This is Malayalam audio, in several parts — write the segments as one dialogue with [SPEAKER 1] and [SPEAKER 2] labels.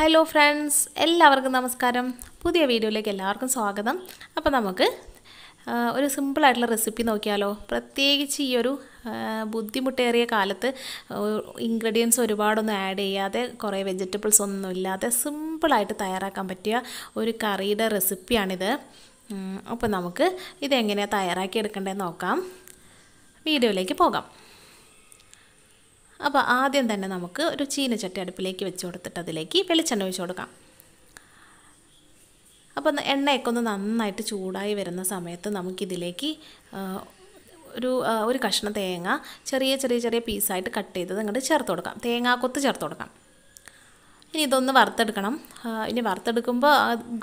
[SPEAKER 1] ഹലോ ഫ്രണ്ട്സ് എല്ലാവർക്കും നമസ്കാരം പുതിയ വീഡിയോയിലേക്ക് എല്ലാവർക്കും സ്വാഗതം അപ്പോൾ നമുക്ക് ഒരു സിമ്പിളായിട്ടുള്ള റെസിപ്പി നോക്കിയാലോ പ്രത്യേകിച്ച് ഈ ഒരു ബുദ്ധിമുട്ടേറിയ കാലത്ത് ഇൻഗ്രീഡിയൻസ് ഒരുപാടൊന്നും ആഡ് ചെയ്യാതെ കുറേ വെജിറ്റബിൾസ് ഒന്നും ഇല്ലാതെ സിമ്പിളായിട്ട് തയ്യാറാക്കാൻ പറ്റിയ ഒരു കറിയുടെ റെസിപ്പിയാണിത് അപ്പോൾ നമുക്ക് ഇതെങ്ങനെയാണ് തയ്യാറാക്കി എടുക്കേണ്ടതെന്ന് നോക്കാം വീഡിയോയിലേക്ക് പോകാം അപ്പോൾ ആദ്യം തന്നെ നമുക്ക് ഒരു ചീനച്ചട്ടി അടുപ്പിലേക്ക് വെച്ച് കൊടുത്തിട്ട് അതിലേക്ക് വെളിച്ചെണ്ണ ഒഴിച്ച് കൊടുക്കാം അപ്പോൾ എണ്ണയൊക്കെ ഒന്ന് നന്നായിട്ട് ചൂടായി വരുന്ന സമയത്ത് നമുക്കിതിലേക്ക് ഒരു ഒരു കഷ്ണം തേങ്ങ ചെറിയ ചെറിയ ചെറിയ പീസായിട്ട് കട്ട് ചെയ്തത് അങ്ങോട്ട് ചേർത്ത് കൊടുക്കാം തേങ്ങാക്കൊത്ത് ചേർത്ത് കൊടുക്കാം ഇനി ഇതൊന്ന് വറുത്തെടുക്കണം ഇനി വറുത്തെടുക്കുമ്പോൾ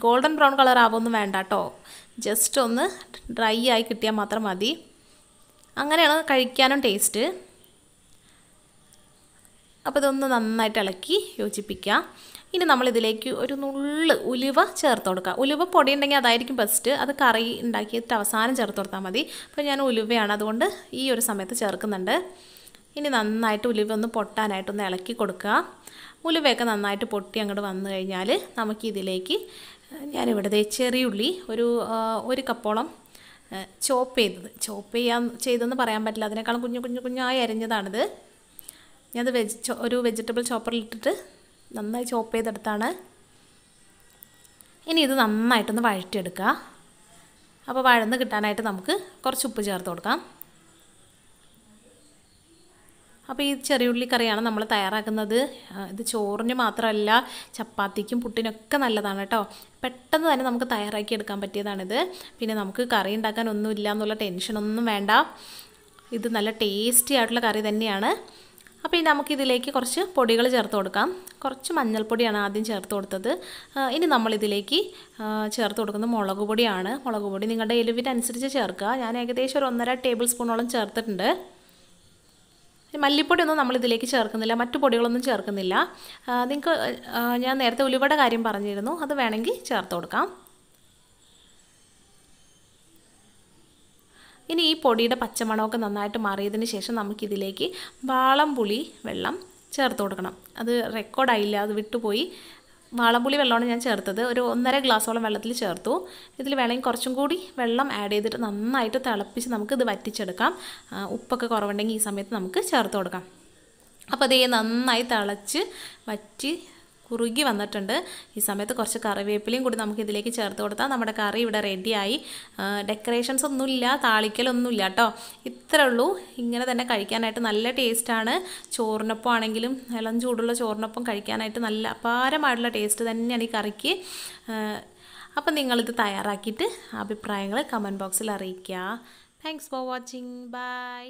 [SPEAKER 1] ഗോൾഡൻ ബ്രൗൺ കളർ ആവുമൊന്നും വേണ്ട കേട്ടോ ജസ്റ്റ് ഒന്ന് ഡ്രൈ ആയി കിട്ടിയാൽ മാത്രം മതി അങ്ങനെയാണ് കഴിക്കാനും ടേസ്റ്റ് അപ്പോൾ ഇതൊന്ന് നന്നായിട്ട് ഇളക്കി യോജിപ്പിക്കുക ഇനി നമ്മളിതിലേക്ക് ഒരു നുള്ള് ഉലുവ ചേർത്ത് കൊടുക്കുക ഉലുവ പൊടി ഉണ്ടെങ്കിൽ അതായിരിക്കും ബെസ്റ്റ് അത് കറി ഉണ്ടാക്കിയിട്ട് അവസാനം ചേർത്ത് കൊടുത്താൽ മതി അപ്പോൾ ഞാൻ ഉലുവയാണ് അതുകൊണ്ട് ഈ ഒരു സമയത്ത് ചേർക്കുന്നുണ്ട് ഇനി നന്നായിട്ട് ഉലുവ ഒന്ന് പൊട്ടാനായിട്ടൊന്ന് ഇളക്കി കൊടുക്കുക ഉലുവയൊക്കെ നന്നായിട്ട് പൊട്ടി അങ്ങോട്ട് വന്നു കഴിഞ്ഞാൽ നമുക്കിതിലേക്ക് ഞാനിവിടെ ചെറിയുള്ളി ഒരു ഒരു കപ്പോളം ചോപ്പ് ചെയ്തത് ചോപ്പ് ചെയ്യാൻ ചെയ്തതെന്ന് പറയാൻ പറ്റില്ല അതിനേക്കാളും കുഞ്ഞു കുഞ്ഞു കുഞ്ഞായി അരിഞ്ഞതാണിത് ഞാനത് വെജ് ഒരു വെജിറ്റബിൾ ചോപ്പറിലിട്ടിട്ട് നന്നായി ചോപ്പ് ചെയ്തെടുത്താണ് ഇനി ഇത് നന്നായിട്ടൊന്ന് വഴറ്റിയെടുക്കുക അപ്പോൾ വഴന്ന് കിട്ടാനായിട്ട് നമുക്ക് കുറച്ച് ഉപ്പ് ചേർത്ത് കൊടുക്കാം അപ്പോൾ ഈ ചെറിയുള്ളി കറിയാണ് നമ്മൾ തയ്യാറാക്കുന്നത് ഇത് ചോറിന് മാത്രമല്ല ചപ്പാത്തിക്കും പുട്ടിനൊക്കെ നല്ലതാണ് കേട്ടോ പെട്ടെന്ന് തന്നെ നമുക്ക് തയ്യാറാക്കി എടുക്കാൻ പറ്റിയതാണിത് പിന്നെ നമുക്ക് കറി ഉണ്ടാക്കാൻ ഇല്ല എന്നുള്ള ടെൻഷനൊന്നും വേണ്ട ഇത് നല്ല ടേസ്റ്റി ആയിട്ടുള്ള കറി തന്നെയാണ് അപ്പോൾ ഇനി നമുക്കിതിലേക്ക് കുറച്ച് പൊടികൾ ചേർത്ത് കൊടുക്കാം കുറച്ച് മഞ്ഞൾപ്പൊടിയാണ് ആദ്യം ചേർത്ത് കൊടുത്തത് ഇനി നമ്മളിതിലേക്ക് ചേർത്ത് കൊടുക്കുന്നത് മുളക് പൊടിയാണ് മുളക് പൊടി നിങ്ങളുടെ എരിവിനനുസരിച്ച് ചേർക്കുക ഞാൻ ഏകദേശം ഒരു ഒന്നര ടേബിൾ സ്പൂണോളം ചേർത്തിട്ടുണ്ട് മല്ലിപ്പൊടിയൊന്നും നമ്മളിതിലേക്ക് ചേർക്കുന്നില്ല മറ്റു പൊടികളൊന്നും ചേർക്കുന്നില്ല നിങ്ങൾക്ക് ഞാൻ നേരത്തെ ഉലുവയുടെ കാര്യം പറഞ്ഞിരുന്നു അത് വേണമെങ്കിൽ ചേർത്ത് കൊടുക്കാം ഇനി ഈ പൊടിയുടെ പച്ചമണമൊക്കെ നന്നായിട്ട് മാറിയതിന് ശേഷം നമുക്കിതിലേക്ക് വാളംപുളി വെള്ളം ചേർത്ത് കൊടുക്കണം അത് റെക്കോർഡായില്ല അത് വിട്ടുപോയി വാളംപുളി വെള്ളമാണ് ഞാൻ ചേർത്തത് ഒരു ഒന്നര ഗ്ലാസ്സോളം വെള്ളത്തിൽ ചേർത്തു ഇതിൽ വേണമെങ്കിൽ കുറച്ചും കൂടി വെള്ളം ആഡ് ചെയ്തിട്ട് നന്നായിട്ട് തിളപ്പിച്ച് നമുക്കിത് വറ്റിച്ചെടുക്കാം ഉപ്പൊക്കെ കുറവുണ്ടെങ്കിൽ ഈ സമയത്ത് നമുക്ക് ചേർത്ത് കൊടുക്കാം അപ്പോൾ അതേ നന്നായി തിളച്ച് വറ്റി കുറുകി വന്നിട്ടുണ്ട് ഈ സമയത്ത് കുറച്ച് കറിവേപ്പിലയും കൂടി നമുക്ക് ഇതിലേക്ക് ചേർത്ത് കൊടുത്താൽ നമ്മുടെ കറി ഇവിടെ റെഡിയായി ഡെക്കറേഷൻസ് ഒന്നുമില്ല താളിക്കലൊന്നുമില്ല കേട്ടോ ഇത്രേ ഉള്ളൂ ഇങ്ങനെ തന്നെ കഴിക്കാനായിട്ട് നല്ല ടേസ്റ്റാണ് ചോറിനൊപ്പം ആണെങ്കിലും ഇളം ചൂടുള്ള ചോറിനൊപ്പം കഴിക്കാനായിട്ട് നല്ല അപാരമായിട്ടുള്ള ടേസ്റ്റ് തന്നെയാണ് ഈ കറിക്ക് അപ്പം നിങ്ങളിത് തയ്യാറാക്കിയിട്ട് അഭിപ്രായങ്ങൾ കമൻറ്റ് ബോക്സിൽ അറിയിക്കുക താങ്ക്സ് ഫോർ വാച്ചിങ് ബൈ